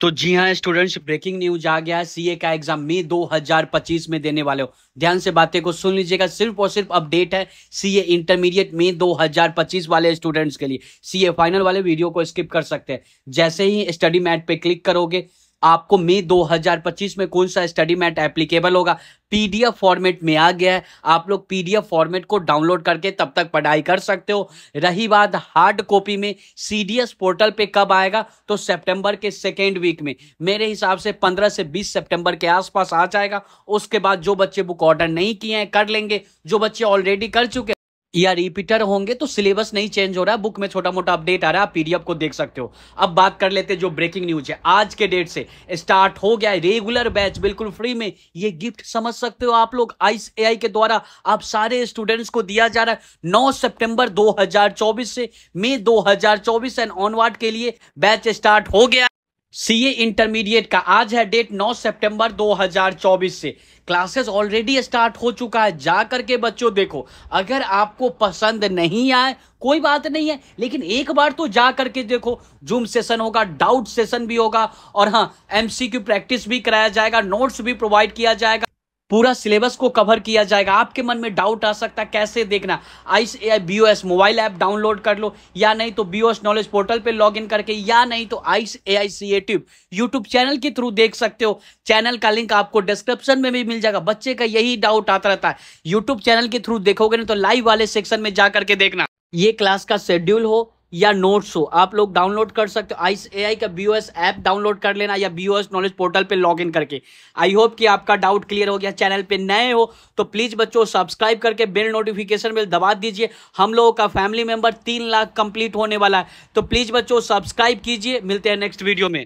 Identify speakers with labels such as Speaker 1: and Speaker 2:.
Speaker 1: तो जी हाँ students breaking news आ गया सीए का एग्जाम मई 2025 में देने वाले हो ध्यान से बातें को सुन लीजिएगा सिर्फ और सिर्फ अपडेट है सीए इंटरमीडिएट मई 2025 वाले स्टूडेंट्स के लिए सीए फाइनल वाले वीडियो को स्किप कर सकते हैं जैसे ही स्टडी मैट पे क्लिक करोगे आपको मई 2025 में कौन सा स्टडी मैट एप्लीकेबल होगा पीडीएफ फॉर्मेट में आ गया है आप लोग पीडीएफ फॉर्मेट को डाउनलोड करके तब तक पढ़ाई कर सकते हो रही बात हार्ड कॉपी में सीडीएस पोर्टल पे कब आएगा तो सितंबर के सेकेंड वीक में मेरे हिसाब से 15 से 20 सितंबर के आसपास आ जाएगा उसके बाद जो बच्चे बुक ऑर्डर नहीं किए हैं कर लेंगे जो बच्चे ऑलरेडी कर चुके या रिपीटर होंगे तो सिलेबस नहीं चेंज हो रहा है बुक में छोटा मोटा अपडेट आ रहा है आप पीडीएफ को देख सकते हो अब बात कर लेते हैं जो ब्रेकिंग न्यूज है आज के डेट से स्टार्ट हो गया है रेगुलर बैच बिल्कुल फ्री में ये गिफ्ट समझ सकते हो आप लोग आईस एआई के द्वारा आप सारे स्टूडेंट्स को दिया जा रहा है नौ सेप्टेम्बर दो से मई दो एंड ऑनवर्ड के लिए बैच स्टार्ट हो गया सीए इंटरमीडिएट का आज है डेट 9 सितंबर 2024 से क्लासेस ऑलरेडी स्टार्ट हो चुका है जा करके बच्चों देखो अगर आपको पसंद नहीं आए कोई बात नहीं है लेकिन एक बार तो जा करके देखो जूम सेशन होगा डाउट सेशन भी होगा और हाँ एमसीक्यू प्रैक्टिस भी कराया जाएगा नोट्स भी प्रोवाइड किया जाएगा पूरा सिलेबस को कवर किया जाएगा आपके मन में डाउट आ सकता है कैसे देखना I C A B mobile app download कर लो या नहीं तो बी नॉलेज पोर्टल पे लॉग इन करके या नहीं तो I C A I C A tube YouTube channel के थ्रू देख सकते हो चैनल का लिंक आपको डिस्क्रिप्शन में भी मिल जाएगा बच्चे का यही डाउट आता रहता है यूट्यूब चैनल के थ्रू देखोगे ना तो लाइव वाले सेक्शन में जा करके देखना ये क्लास का शेड्यूल हो या नोट्स हो आप लोग डाउनलोड कर सकते हो आई ए आई का B O S app download कर लेना या B O S knowledge portal पे लॉगिन करके आई होप कि आपका डाउट क्लियर हो गया चैनल पे नए हो तो प्लीज़ बच्चों सब्सक्राइब करके बेल नोटिफिकेशन बिल दबा दीजिए हम लोगों का फैमिली मेंबर तीन लाख कंप्लीट होने वाला है तो प्लीज़ बच्चों सब्सक्राइब कीजिए मिलते हैं नेक्स्ट वीडियो में